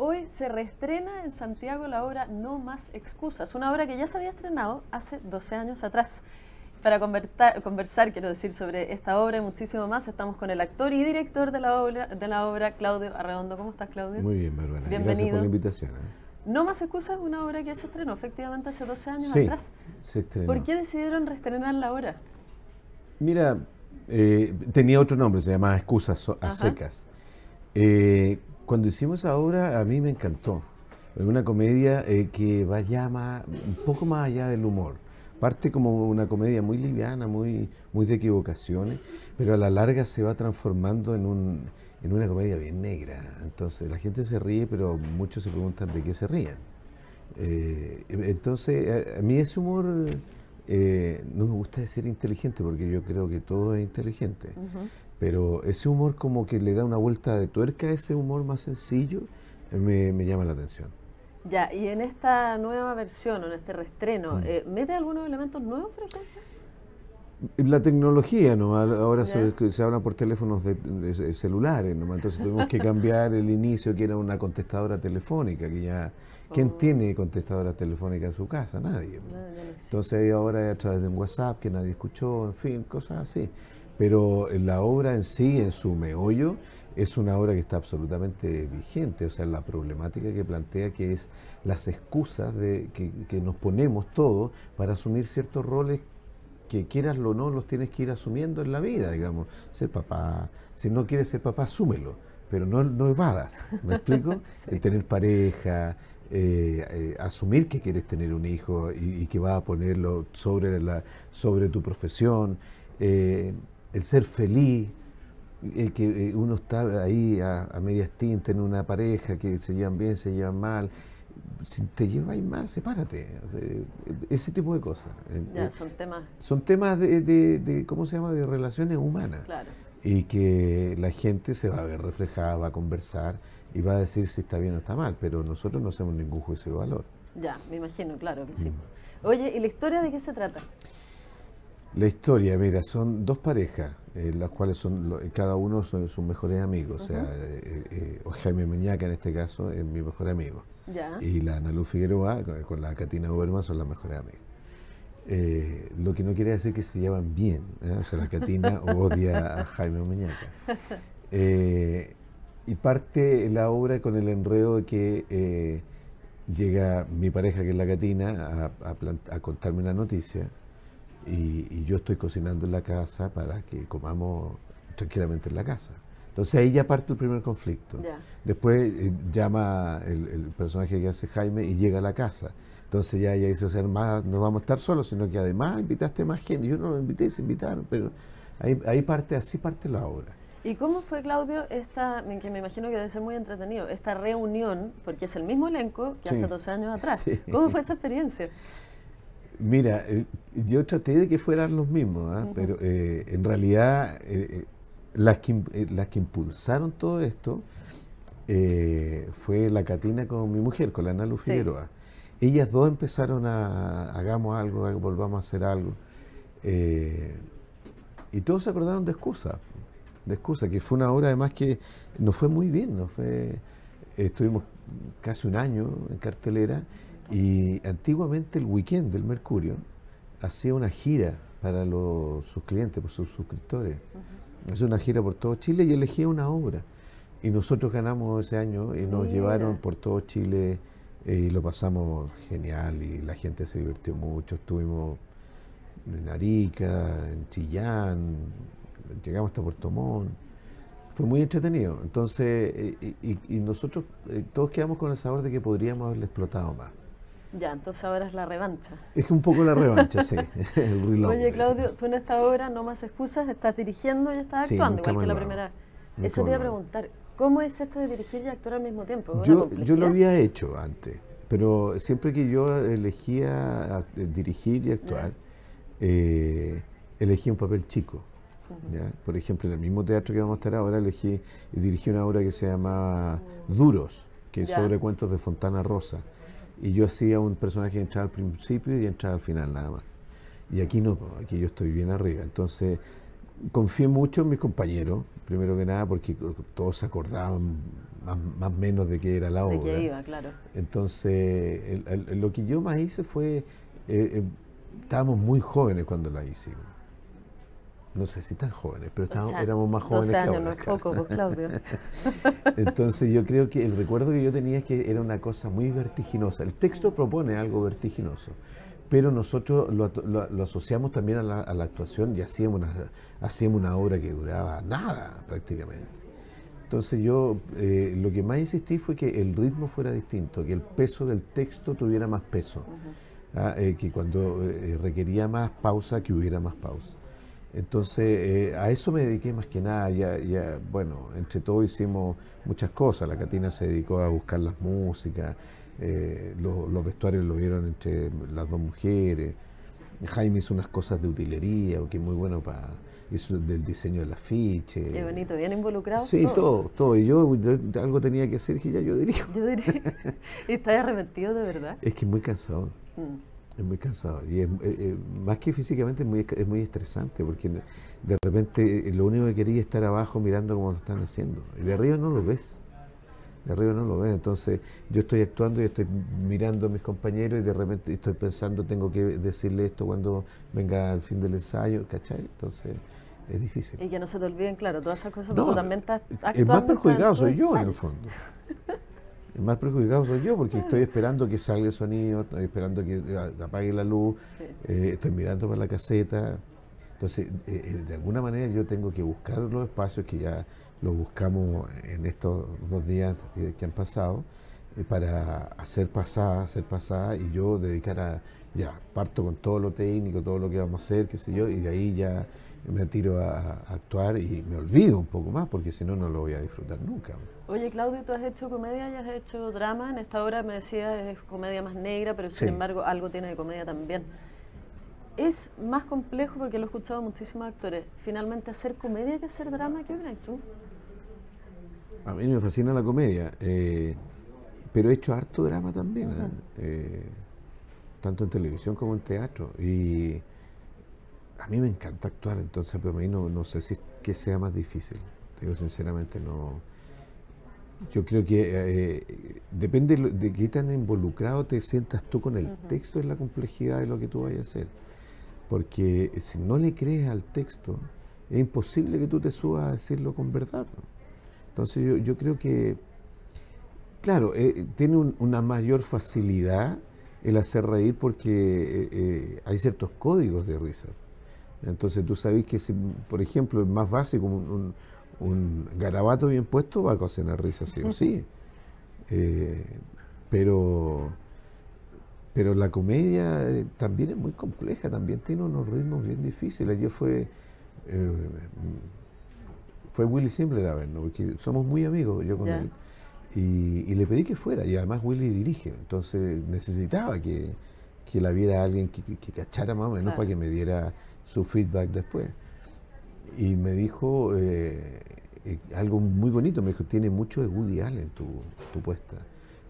Hoy se reestrena en Santiago la obra No Más Excusas, una obra que ya se había estrenado hace 12 años atrás. Para conversar, quiero decir, sobre esta obra y muchísimo más, estamos con el actor y director de la obra, Claudio Arredondo. ¿Cómo estás, Claudio? Muy bien, Bárbara. Bienvenido. Gracias por la invitación. ¿eh? No Más Excusas una obra que ya se estrenó efectivamente hace 12 años sí, atrás. Se estrenó. ¿Por qué decidieron reestrenar la obra? Mira, eh, tenía otro nombre, se llamaba Excusas a Secas. Eh, cuando hicimos esa obra, a mí me encantó. una comedia eh, que va más, un poco más allá del humor. Parte como una comedia muy liviana, muy, muy de equivocaciones, pero a la larga se va transformando en, un, una comedia bien negra. Entonces la gente se ríe, pero muchos se preguntan de qué se ríen. Eh, entonces, a, a mí ese humor eh, no me gusta decir inteligente porque yo creo que todo es inteligente, pero ese humor como que le da una vuelta de tuerca, ese humor más sencillo, me, llama la atención. Ya, y en esta nueva versión, en este restreno, mm. eh, ¿mete algunos elementos nuevos, por La tecnología, ¿no? ahora se, habla por teléfonos de, celulares, ¿no? entonces tuvimos que cambiar el inicio que era una contestadora telefónica, que ya ¿Quién tiene contestadora telefónica en su casa? Nadie. Pues. Entonces hay ahora a través de un WhatsApp que nadie escuchó, en fin, cosas así. Pero la obra en sí, en su meollo, es una obra que está absolutamente vigente. O sea, la problemática que plantea que es las excusas de, que, nos ponemos todos para asumir ciertos roles que quieras o no los tienes que ir asumiendo en la vida, digamos. Ser papá, si no quieres ser papá, asúmelo, pero no, no evadas, ¿me explico? Eh, tener pareja, eh, eh, asumir que quieres tener un hijo y, que vas a ponerlo sobre, la, sobre tu profesión, eh, el ser feliz, eh, que uno está ahí a, a medias tintas en una pareja, que se llevan bien, se llevan mal. Si te llevan mal, sepárate. ese tipo de cosas. son temas. Son temas de, ¿cómo se llama?, de relaciones humanas. Y que la gente se va a ver reflejada, va a conversar y va a decir si está bien o está mal, pero nosotros no hacemos ningún juicio de valor. Ya, me imagino, claro que sí. Mm. Oye, ¿y la historia de qué se trata? La historia, mira, son dos parejas, eh, las cuales son, eh, cada uno son sus mejores amigos. O sea, eh, Jaime Meñaca en este caso es mi mejor amigo. Y la Ana Luz Figueroa con, la Catina Oberman son las mejores amigas. lo que no quiere decir que se llevan bien. O sea, la Catina odia a Jaime Muñaca y parte la obra con el enredo de que eh, llega mi pareja, que es la Catina, a, contarme una noticia y, yo estoy cocinando en la casa para que comamos tranquilamente en la casa. Entonces ahí ya parte el primer conflicto. Después eh, llama el, personaje que hace Jaime y llega a la casa. Entonces ya ella dice, o sea, no vamos a estar solos, sino que además invitaste más gente. Yo no lo invité, se invitaron, pero ahí, ahí parte, así parte la obra. ¿Y cómo fue, Claudio, esta, que me imagino que debe ser muy entretenido, esta reunión, porque es el mismo elenco que hace 12 años atrás? ¿Cómo fue esa experiencia? Mira, eh, yo traté de que fueran los mismos, ¿ah? pero eh, en realidad eh, las, que, las que impulsaron todo esto fue la Catina con mi mujer, con la Ana Luz Ellas dos empezaron a hagamos algo, volvamos a hacer algo. y todos se acordaron de excusas excusa, que fue una obra además que nos fue muy bien, nos fue, estuvimos casi un año en cartelera y antiguamente el weekend del Mercurio hacía una gira para los, sus clientes, por sus suscriptores. Hacía una gira por todo Chile y elegía una obra. Y nosotros ganamos ese año y nos llevaron por todo Chile eh, y lo pasamos genial y la gente se divirtió mucho. Estuvimos en Arica, en Chillán, llegamos hasta Puerto Montt. Fue muy entretenido. Entonces, eh, y, nosotros eh, todos quedamos con el sabor de que podríamos haberle explotado más. Ya, entonces ahora es la revancha. Es un poco la revancha, sí. Oye, Claudio, tú en esta obra, No Más Excusas, estás dirigiendo y estás actuando, igual que la primera. Eso te iba a preguntar, ¿cómo es esto de dirigir y actuar al mismo tiempo? Yo, yo lo había hecho antes, pero siempre que yo elegía eh, dirigir y actuar, eh, un papel chico. Por ejemplo, en el mismo teatro que vamos a estar ahora, elegí y dirigí una obra que se llama Duros, que es sobre cuentos de Fontana Rosa. Y yo hacía un personaje que entraba al principio y entraba al final, nada más. Y aquí no, aquí yo estoy bien arriba. Entonces, confié mucho en mis compañeros, primero que nada, porque todos se acordaban más o menos de qué era la obra. De qué iba, claro. Entonces, lo que yo más hice fue, eh, eh, estábamos muy jóvenes cuando la hicimos no sé si tan jóvenes, pero estábamos, éramos más jóvenes que No es poco, pues, Claudio. Entonces yo creo que el recuerdo que yo tenía es que era una cosa muy vertiginosa. El texto propone algo vertiginoso, pero nosotros lo, asociamos también a la, actuación y hacíamos una, hacíamos una obra que duraba nada prácticamente. Entonces yo eh, lo que más insistí fue que el ritmo fuera distinto, que el peso del texto tuviera más peso, ¿ah? eh, que cuando eh, requería más pausa, que hubiera más pausa. Entonces, eh, a eso me dediqué más que nada. Ya, bueno, entre todo hicimos muchas cosas. La Catina se dedicó a buscar las músicas, eh, los vestuarios lo vieron entre las dos mujeres. Jaime hizo unas cosas de utilería, que es muy bueno para. Hizo del diseño del afiche. Qué bonito, bien involucrado. Sí, todo, todo. Y yo, algo tenía que hacer, que ya yo diría. Yo dirijo. ¿Y arrepentido de verdad? Es que es muy cansado. Mm. Es muy cansador y eh, eh, más que físicamente es muy, es muy estresante porque de repente eh, lo único que quería es estar abajo mirando cómo lo están haciendo. Y de arriba no lo ves, de arriba no lo ves. Entonces yo estoy actuando y estoy mirando a mis compañeros y de repente estoy pensando, tengo que decirle esto cuando venga el fin del ensayo, ¿cachai? Entonces es difícil. Y que no se te olviden, claro, todas esas cosas. No, también estás actuando el más perjudicado soy yo en el fondo el más perjudicado soy yo porque estoy esperando que salga el sonido, estoy esperando que eh, apague la luz, eh, estoy mirando para la caseta. Entonces, eh, de alguna manera yo tengo que buscar los espacios que ya los buscamos en estos dos días que han pasado para hacer pasada, hacer pasada y yo dedicar a, ya, parto con todo lo técnico, todo lo que vamos a hacer, qué sé yo, y de ahí ya me tiro a actuar y me olvido un poco más porque si no, no lo voy a disfrutar nunca. Oye, Claudio, tú has hecho comedia y has hecho drama. En esta obra me decías es comedia más negra, pero sin embargo algo tiene de comedia también. Es más complejo porque lo he escuchado a muchísimos actores. Finalmente, hacer comedia que hacer drama, ¿qué opinas tú? A mí me fascina la comedia, eh, pero he hecho harto drama también, eh, eh, tanto en televisión como en teatro. Y a mí me encanta actuar, entonces, pero a mí no, no sé si es que sea más difícil. Te digo sinceramente, no yo creo que eh, depende de qué tan involucrado te sientas tú con el texto, es la complejidad de lo que tú vayas a hacer. Porque si no le crees al texto, es imposible que tú te subas a decirlo con verdad. Entonces yo, yo creo que, claro, eh, tiene una mayor facilidad el hacer reír porque eh, hay ciertos códigos de risa. Entonces tú sabes que, si, por ejemplo, el más básico, un, un garabato bien puesto va a cocinar risa sí o sí. Eh, pero, pero la comedia eh, también es muy compleja, también tiene unos ritmos bien difíciles. yo fue, eh, fue Willy Simple a vernos, porque somos muy amigos yo con él. Y, le pedí que fuera, y además Willy dirige, entonces necesitaba que, que la viera alguien que, cachara más o menos para que me diera su feedback después y me dijo eh, eh, algo muy bonito, me dijo, tiene mucho de Woody Allen tu, tu puesta,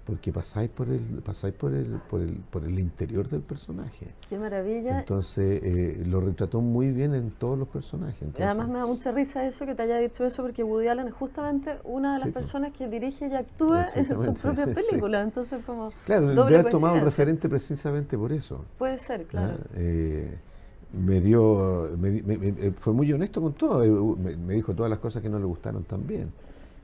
porque pasáis por el, pasáis por el, por el, por el interior del personaje. Qué maravilla. Entonces eh, lo retrató muy bien en todos los personajes. Además me da mucha risa eso que te haya dicho eso, porque Woody Allen es justamente una de las pues. personas que dirige y actúa en sus propias películas. Entonces como. Claro, tomado un referente precisamente por eso. Puede ser, ah, claro me dio, eh, fue muy honesto con todo, eh, me, dijo todas las cosas que no le gustaron también.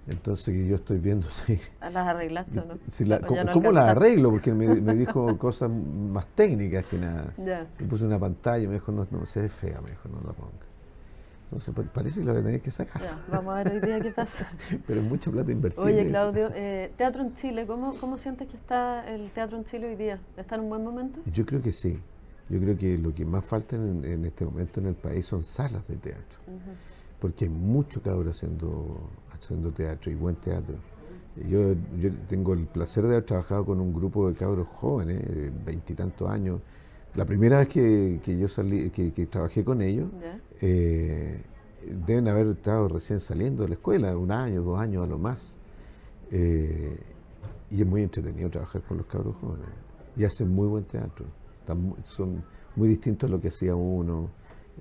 Entonces yo estoy viendo si... Ah, las ¿no? la, ¿Cómo, las arreglo? Porque me, dijo cosas más técnicas que nada. puse una pantalla y me dijo, no, se ve fea, me dijo, no la ponga. Entonces parece que la voy a tener que sacar. vamos a ver hoy qué pasa. Pero es mucha plata invertida. Oye, Claudio, eh, Teatro en Chile, ¿cómo, ¿cómo sientes que está el teatro en Chile hoy día? ¿Está en un buen momento? Yo creo que sí. Yo creo que lo que más falta en, este momento en el país son salas de teatro, porque hay mucho cabro haciendo, haciendo teatro y buen teatro. Yo, tengo el placer de haber trabajado con un grupo de cabros jóvenes, veintitantos años. La primera vez que, yo salí, que, trabajé con ellos, eh, deben haber estado recién saliendo de la escuela, un año, dos años a lo más. Eh, y es muy entretenido trabajar con los cabros jóvenes. Y hacen muy buen teatro son muy distintos a lo que hacía uno,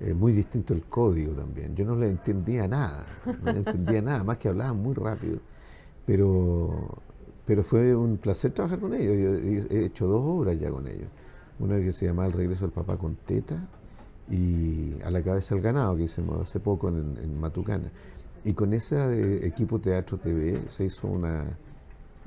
eh, muy distinto el código también. Yo no le entendía nada, no le entendía nada, más que hablaban muy rápido. Pero, pero fue un placer trabajar con ellos. he hecho dos obras ya con ellos. Una que se llama El regreso del papá con teta y A la cabeza del ganado, que hicimos hace poco en, Matucana. Y con ese equipo Teatro TV se hizo una,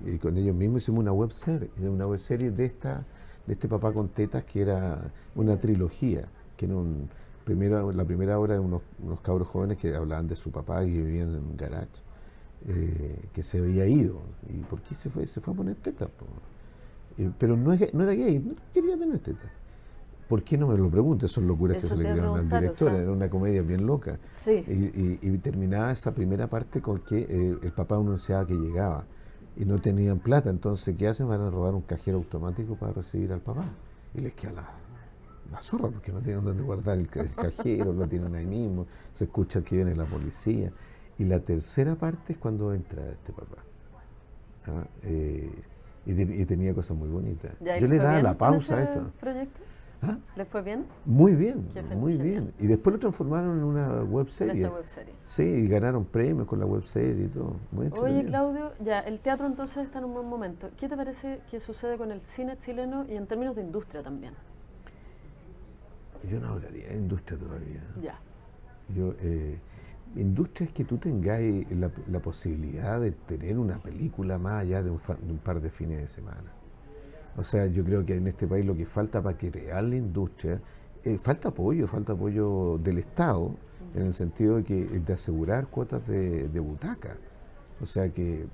y con ellos mismos hicimos una web serie, una web serie de esta de este papá con tetas que era una trilogía, que era un, primero, la primera obra de unos, cabros jóvenes que hablaban de su papá y vivían en un garage, eh, que se había ido. ¿Y por qué se fue? Se fue a poner tetas. Eh, pero no, es, no era gay, no quería tener tetas. ¿Por qué no me lo preguntes? Son locuras que se le crearon al director. era una comedia bien loca. Y, y, terminaba esa primera parte con que eh, el papá anunciaba que llegaba y no tenían plata. Entonces, ¿qué hacen? Van a robar un cajero automático para recibir al papá. Y les queda la, zorra porque no tienen dónde guardar el, cajero, lo tienen ahí mismo. Se escucha que viene la policía. Y la tercera parte es cuando entra este papá. Ah, eh, y, tenía cosas muy bonitas. Yo le daba la pausa a eso. ¿Ah? ¿Le fue bien? Muy bien, muy bien. Y después lo transformaron en una web serie. Sí, y ganaron premios con la web y todo. Muy Oye, Claudio, ya, el teatro entonces está en un buen momento. ¿Qué te parece que sucede con el cine chileno y en términos de industria también? Yo no hablaría de industria todavía. Ya. Yo, eh, industria es que tú tengáis la, posibilidad de tener una película más allá de un par de fines de semana o sea, yo creo que en este país lo que falta para crear la industria, eh, falta apoyo, falta apoyo del Estado, en el sentido de, que, eh, de asegurar cuotas de, de butaca. O sea, que,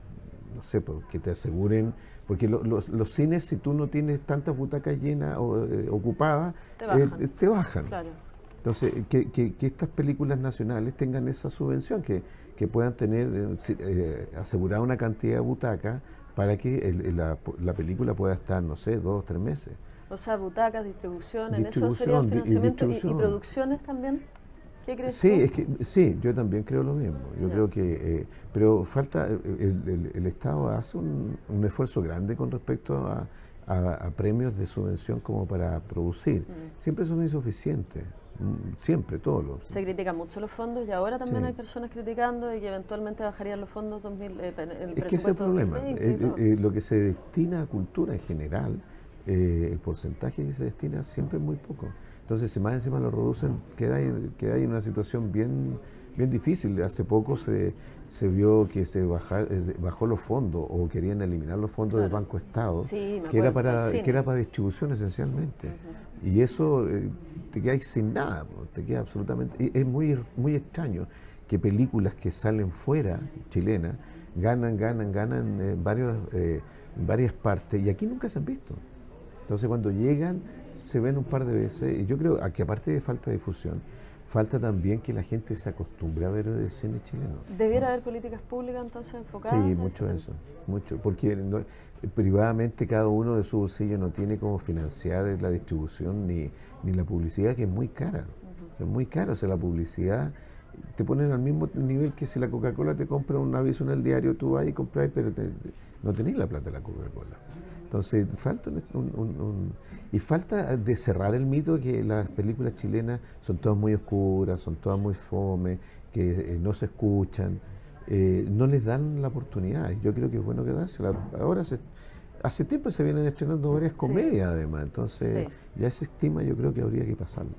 no sé, pues, que te aseguren, porque los, cines, si tú no tienes tantas butacas llenas o eh, ocupadas, te bajan. Entonces, que, estas películas nacionales tengan esa subvención, que, puedan tener asegurada una cantidad de butacas para que la, película pueda estar, no sé, dos, o tres meses. O sea, butacas, distribución, en eso sería y, producciones también. ¿Qué crees sí, sí, yo también creo lo mismo. Yo creo que, eh, pero falta, eh, el, Estado hace un, esfuerzo grande con respecto a, premios de subvención como para producir. Mm. Siempre son insuficientes siempre, todos los... Se critican mucho los fondos y ahora también hay personas criticando y que eventualmente bajarían los fondos 2000, eh, el Es que ese es el problema. Eh, eh, lo que se destina a cultura en general, el porcentaje que se destina siempre es muy poco. Entonces, si más encima lo reducen, queda, queda en una situación bien bien difícil. Hace poco se, vio que se bajar, bajó los fondos o querían eliminar los fondos del Banco Estado, que, era para, que era para distribución esencialmente. Y eso te eh, te queda sin nada, te queda absolutamente... es muy, muy extraño que películas que salen fuera, chilenas, ganan, ganan, ganan eh, varios, eh, varias partes y aquí nunca se han visto. Entonces cuando llegan se ven un par de veces y yo creo que aparte de falta de difusión, Falta también que la gente se acostumbre a ver el cine chileno. ¿Debiera ah. haber políticas públicas entonces enfocadas? Sí, mucho eso, mucho, porque privadamente cada uno de su bolsillo no tiene como financiar la distribución ni, la publicidad, que es muy cara, es muy cara, o sea, la publicidad te ponen al mismo nivel que si la Coca-Cola te compra un aviso en el diario, tú vas y compras, pero no tenés la plata de la Coca-Cola. Entonces, falta un, y falta de cerrar el mito que las películas chilenas son todas muy oscuras, son todas muy fome, que eh, no se escuchan, eh, no les dan la oportunidad. Yo creo que es bueno que Ahora hace tiempo se vienen estrenando varias comedias además, entonces ya se estima yo creo que habría que pasarlo.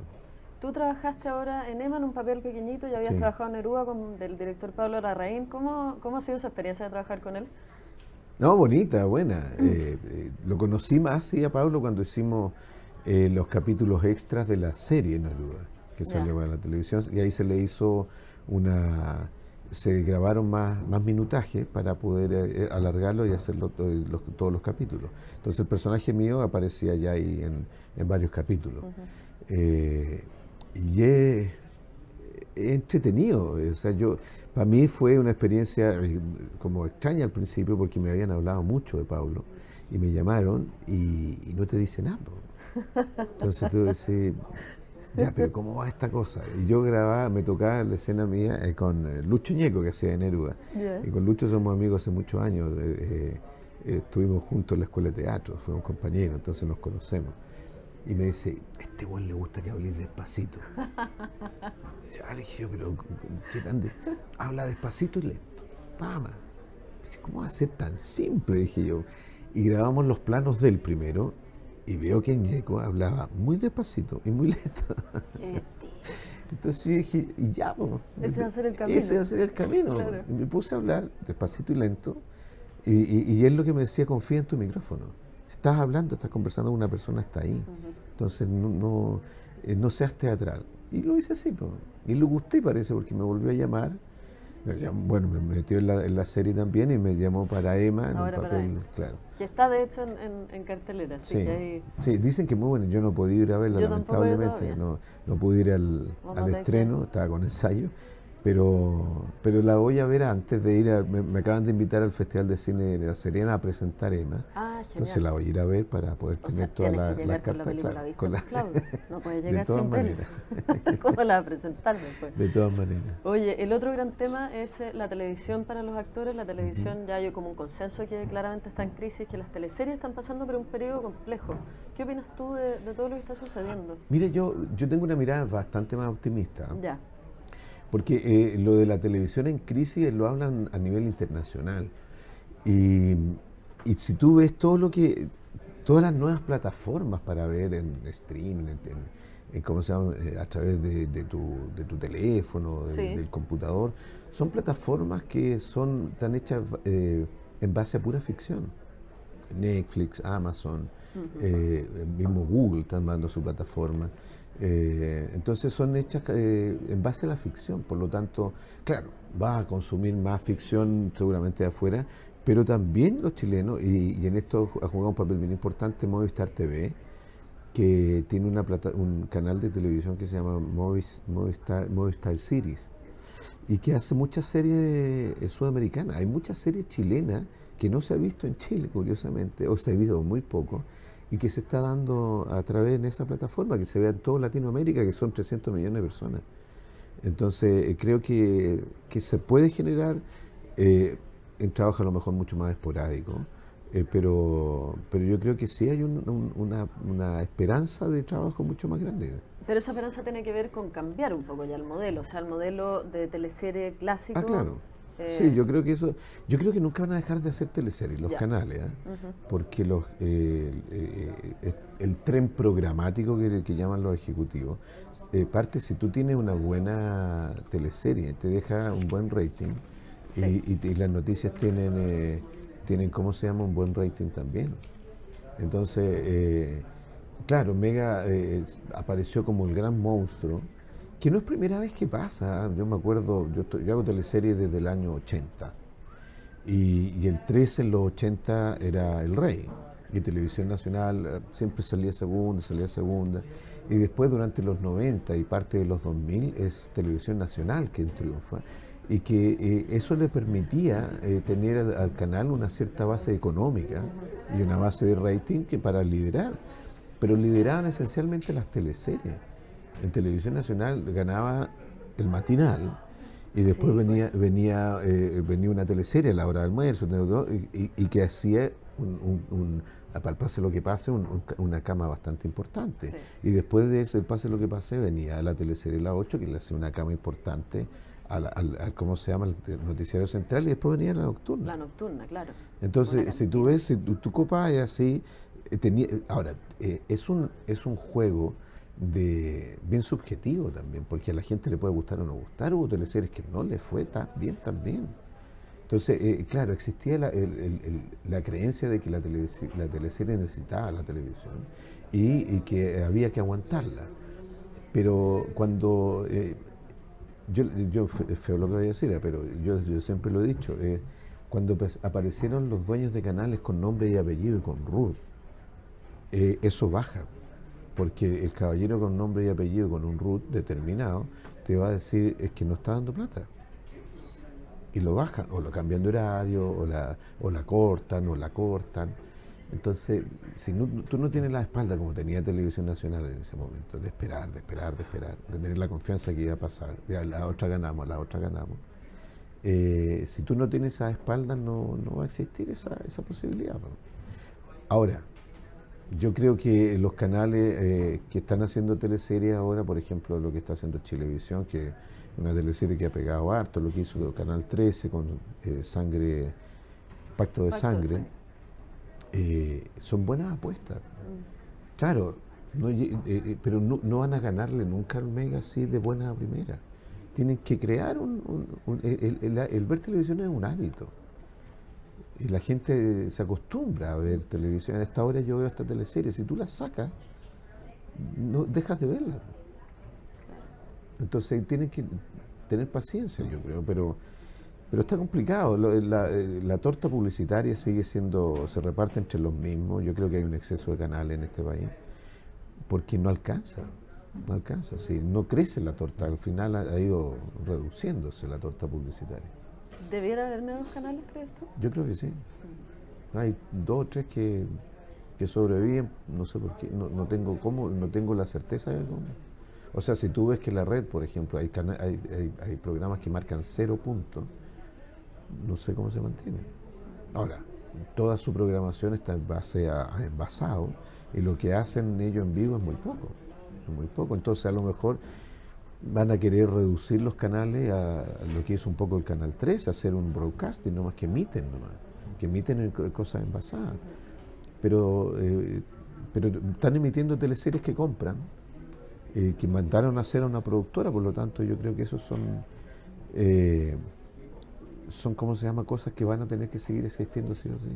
Tú trabajaste ahora en EMA en un papel pequeñito ya habías trabajado en Neruda con el director Pablo Larraín. ¿Cómo, ¿Cómo ha sido esa experiencia de trabajar con él? No, bonita, buena. Mm. Eh, eh, lo conocí más, sí, a Pablo cuando hicimos eh, los capítulos extras de la serie duda, que salió para la televisión, y ahí se le hizo una... se grabaron más, más minutajes para poder alargarlo y hacerlo todos los capítulos. Entonces el personaje mío aparecía ya ahí en, varios capítulos. y entretenido. Eh, o sea, yo, para mí fue una experiencia eh, como extraña al principio porque me habían hablado mucho de Pablo y me llamaron y, no te dicen nada. Entonces tú decís, ya, pero ¿cómo va esta cosa? Y yo grababa, me tocaba la escena mía eh, con Lucho Ñeco, que hacía en Neruda. Y con Lucho somos amigos hace muchos años. estuvimos juntos en la escuela de teatro, fuimos compañeros, entonces nos conocemos. Y me dice, este güey le gusta que hables despacito. ya le dije, pero ¿qué tan de... Habla despacito y lento, ¡Pama! ¿Cómo va a ser tan simple? Dije yo. Y grabamos los planos del primero y veo que Ñeco hablaba muy despacito y muy lento. Entonces yo dije, y ya, ese va a ser el camino. Ese va a ser el camino. me puse a hablar despacito y lento, y, y, y, él lo que me decía, confía en tu micrófono. Estás hablando, estás conversando con una persona, está ahí. Entonces no, eh, no, seas teatral. Y lo hice así, y lo gusté parece, porque me volvió a llamar. bueno, me metió en la, serie también y me llamó para Emma en papel, claro. Que está de hecho en, cartelera. Sí, sí, dicen que muy bueno. Yo no pude ir a verla, lamentablemente. No, no pude ir al, al estreno, estaba con ensayo pero, pero la voy a ver antes de ir, me, acaban de invitar al Festival de Cine de La Serena a presentar Emma. Ah, Entonces la voy a ir a ver para poder tener todas las la cartas Con la, no puede llegar de todas maneras. ¿Cómo la presentar después? De todas maneras. Oye, el otro gran tema es eh, la televisión para los actores. La televisión, ya hay como un consenso que claramente está en crisis, que las teleseries están pasando por un periodo complejo. ¿Qué opinas tú de, de todo lo que está sucediendo? Mire, yo, yo tengo una mirada bastante más optimista. ¿eh? Ya. Porque eh, lo de la televisión en crisis lo hablan a nivel internacional. Y, si tú ves todo lo que, todas las nuevas plataformas para ver en streaming, ¿cómo se llama? Eh, a través de, tu, de tu, teléfono, del computador, son plataformas que son, están hechas eh, en base a pura ficción. Netflix, Amazon, mismo Google están mandando su plataforma. Eh, entonces son hechas eh, en base a la ficción, por lo tanto, claro, va a consumir más ficción seguramente de afuera, pero también los chilenos, y, en esto ha jugado un papel muy importante Movistar TV, que tiene una un canal de televisión que se llama Movistar, Movistar Series y que hace muchas series eh, sudamericanas. Hay muchas series chilenas que no se ha visto en Chile, curiosamente, o se ha visto muy poco, y que se está dando a través de esa plataforma, que se vea en toda Latinoamérica, que son 300 millones de personas. Entonces, eh, creo que, se puede generar eh, en trabajo a lo mejor mucho más esporádico, eh, pero, pero yo creo que sí hay una, una esperanza de trabajo mucho más grande. Pero esa esperanza tiene que ver con cambiar un poco ya el modelo, o sea, el modelo de teleserie clásico. Ah, claro eh, sí, yo creo que eso, yo creo que nunca van a dejar de hacer teleseries los canales, ¿eh? porque los, eh, el tren programático que, llaman los ejecutivos parte si tú tienes una buena teleserie, te deja un buen rating y, las noticias tienen, tienen cómo se llama un buen rating también. Entonces, claro, Mega apareció como el gran monstruo que no es primera vez que pasa. ¿ah? Yo me acuerdo, yo, hago teleseries desde el año 80. Y, el 13 en los 80 era el rey. Y Televisión Nacional eh, siempre salía segunda, salía segunda. Y después durante los 90 y parte de los 2000 es Televisión Nacional quien triunfa. Y que eh, eso le permitía eh, tener al, canal una cierta base económica y una base de rating que para liderar. Pero lideraban esencialmente las teleseries en Televisión Nacional ganaba el matinal y después venía pues. venía eh, venía una teleserie a la hora del almuerzo y, que hacía un, un, pase lo que pase una cama bastante importante y después de eso el pase lo que pase venía la teleserie la 8 que le hacía una cama importante al, cómo se llama el noticiario central y después venía la nocturna la nocturna claro entonces si tú ves si tu tú es así eh, tenía, eh, ahora, eh, es, un, es un juego de bien subjetivo también, porque a la gente le puede gustar o no gustar, hubo teleseries que no le fue tan bien también. Entonces, claro, existía la, la, creencia de que la, la teleserie necesitaba la televisión y, que había que aguantarla. Pero cuando, yo, yo feo lo que voy a decir, pero yo, siempre lo he dicho, cuando aparecieron los dueños de canales con nombre y apellido y con Ruth eh, eso baja, porque el caballero con nombre y apellido, con un root determinado, te va a decir es que no está dando plata. Y lo bajan, o lo cambian de horario, o la, o la cortan, o la cortan. Entonces, si tú no tienes la espalda como tenía Televisión Nacional en ese momento, de esperar, de esperar, de esperar, de tener la confianza que iba a pasar, de la otra ganamos, la otra ganamos. Eh, si tú no tienes esa espalda, no, va a existir esa posibilidad. Ahora, yo creo que los canales eh, que están haciendo teleseries ahora, por ejemplo, lo que está haciendo Chilevisión, que es una teleserie que ha pegado harto, lo que hizo Canal 13 con eh, Sangre, Pacto de Sangre, eh, son buenas apuestas. Mm. Claro, pero no, van a ganarle nunca al Mega así de buena a primera. Tienen que crear un... el, ver televisión es un hábito y la gente se acostumbra a ver televisión. A esta hora yo veo esta teleserie. Si tú la sacas, no dejas de verla. Entonces tienen que tener paciencia, yo creo, pero, pero está complicado. Eh, eh, la, torta publicitaria sigue siendo, se reparte entre los mismos. Yo creo que hay un exceso de canales en este país, porque no alcanza, no alcanza. Sí, no crece la torta, al final ha ido reduciéndose la torta publicitaria. ¿Debiera haber menos canales, crees tú? Yo creo que sí. Hay dos o tres que, sobreviven, no sé por qué, no, tengo cómo, no tengo la certeza de cómo. O sea, si tú ves que la red, por ejemplo, hay, hay, programas que marcan cero puntos, no sé cómo se mantiene. Ahora, toda su programación está en base a envasado y lo que hacen ellos en vivo es muy poco, es muy poco. Entonces, a lo mejor van a querer reducir los canales a lo que es un poco el canal 3, hacer un broadcasting, más que emiten, nomás, que emiten cosas envasadas. Pero, eh, pero están emitiendo teleseries que compran, eh, que mandaron a hacer a una productora, por lo tanto yo creo que esos son, eh, son, ¿cómo se llama?, cosas que van a tener que seguir existiendo sí o sí.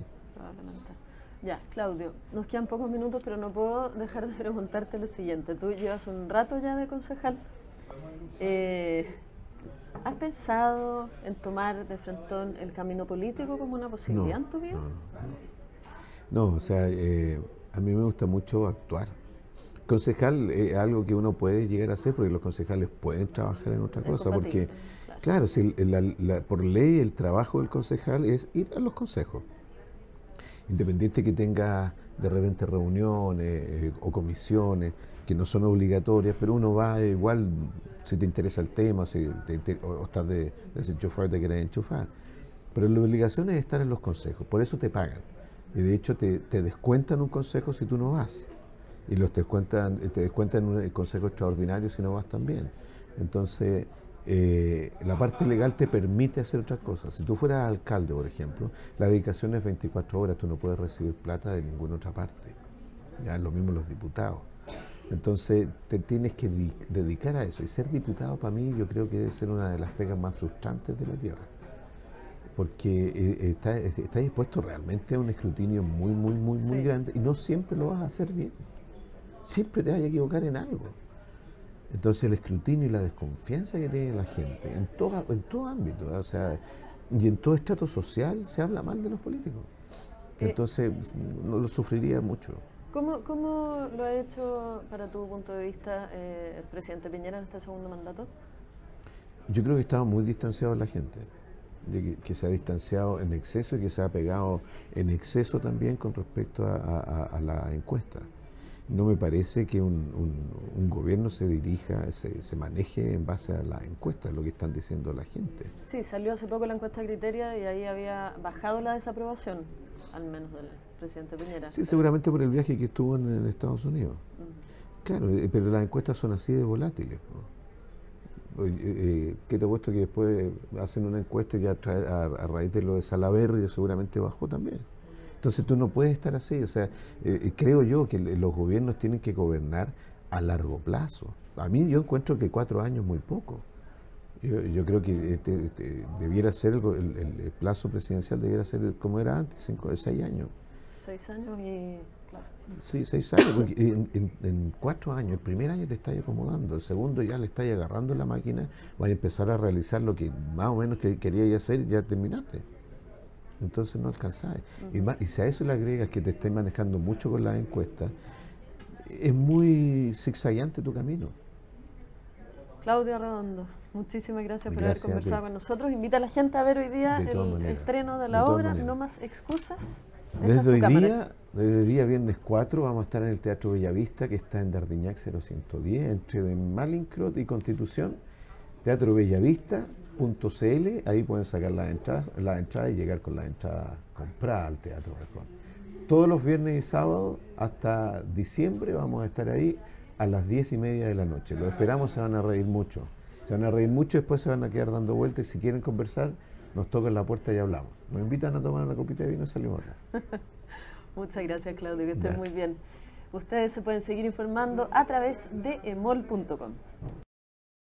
Ya, Claudio, nos quedan pocos minutos, pero no puedo dejar de preguntarte lo siguiente. Tú llevas un rato ya de concejal eh, ¿Has pensado en tomar de frontón el camino político como una posibilidad en tu vida? No, o sea, eh, a mí me gusta mucho actuar. Concejal es algo que uno puede llegar a hacer porque los concejales pueden trabajar en otra cosa, porque, claro, si por ley el trabajo del concejal es ir a los consejos. Independiente que tenga de repente reuniones eh, o comisiones que no son obligatorias, pero uno va eh, igual si te interesa el tema, si te, o, estás de, y te querés enchufar. Pero la obligación es estar en los consejos, por eso te pagan. Y de hecho te, descuentan un consejo si tú no vas. Y los descuentan, te descuentan un eh, consejo extraordinario si no vas también. Entonces, eh, la parte legal te permite hacer otras cosas. Si tú fueras alcalde, por ejemplo, la dedicación es 24 horas, tú no puedes recibir plata de ninguna otra parte. Ya lo mismo los diputados. Entonces te tienes que dedicar a eso. Y ser diputado para mí yo creo que debe ser una de las pegas más frustrantes de la tierra. Porque estás eh, está expuesto realmente a un escrutinio muy, muy, muy, muy grande y no siempre lo vas a hacer bien. Siempre te vas a equivocar en algo. Entonces el escrutinio y la desconfianza que tiene la gente, en todo, en todo ámbito, ¿eh? o sea, y en todo estrato social se habla mal de los políticos. Eh, Entonces lo, lo sufriría mucho. ¿Cómo, ¿Cómo, lo ha hecho, para tu punto de vista, eh, el presidente Piñera en este segundo mandato? Yo creo que estaba muy distanciado de la gente, que, se ha distanciado en exceso y que se ha pegado en exceso también con respecto a la encuesta no me parece que un, gobierno se dirija, se, maneje en base a las encuestas, lo que están diciendo la gente. Sí, salió hace poco la encuesta Criteria y ahí había bajado la desaprobación, al menos del presidente Piñera. Sí, seguramente por el viaje que estuvo en, Estados Unidos. Claro, eh, pero las encuestas son así de volátiles. ¿Qué eh, eh, que te he puesto que después hacen una encuesta y ya a, raíz de lo de Salaverry, seguramente bajó también. Entonces tú no puedes estar así. O sea, eh, eh, creo yo que los gobiernos tienen que gobernar a largo plazo. A mí yo encuentro que cuatro años es muy poco. Yo, creo que este, este, debiera ser el, plazo presidencial debiera ser como era antes, cinco, seis años. Seis años y claro. Sí, seis años. en, cuatro años, el primer año te estás acomodando, el segundo ya le estás agarrando la máquina, vas a empezar a realizar lo que más o menos que querías hacer, ya terminaste entonces no alcanzáis. y, si a eso le agregas que te estés manejando mucho con las encuestas, es muy zigzagante tu camino. Claudio Redondo, muchísimas gracias, por haber conversado con nosotros. Invita a la gente a ver hoy día el estreno de la obra, No más excusas. Desde hoy, día, día, viernes 4, vamos a estar en el Teatro Bellavista, que está en Dardiñac 0110, entre Malincrot y Constitución. Teatro Bellavista, .cl, ahí pueden sacar las entradas, las entradas y llegar con la entrada compradas al Teatro Todos los viernes y sábados hasta diciembre vamos a estar ahí a las 10 y media de la noche. Lo esperamos, se van a reír mucho. Se van a reír mucho, después se van a quedar dando vueltas y si quieren conversar, nos tocan la puerta y hablamos. Nos invitan a tomar una copita de vino y salimos Muchas gracias, Claudio, que estés muy bien. Ustedes se pueden seguir informando a través de emol.com.